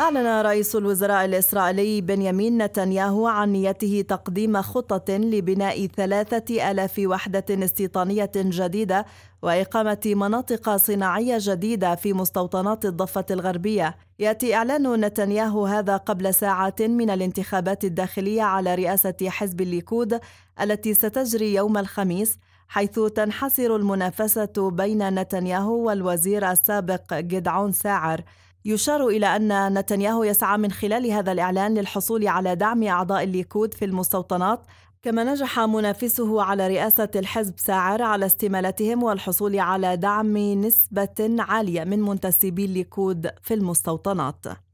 أعلن رئيس الوزراء الإسرائيلي بنيامين نتنياهو عن نيته تقديم خطة لبناء ثلاثة ألاف وحدة استيطانية جديدة وإقامة مناطق صناعية جديدة في مستوطنات الضفة الغربية يأتي إعلان نتنياهو هذا قبل ساعات من الانتخابات الداخلية على رئاسة حزب الليكود التي ستجري يوم الخميس حيث تنحسر المنافسة بين نتنياهو والوزير السابق جدعون ساعر يشار إلى أن نتنياهو يسعى من خلال هذا الإعلان للحصول على دعم أعضاء الليكود في المستوطنات كما نجح منافسه على رئاسة الحزب ساعر على استمالتهم والحصول على دعم نسبة عالية من منتسبي الليكود في المستوطنات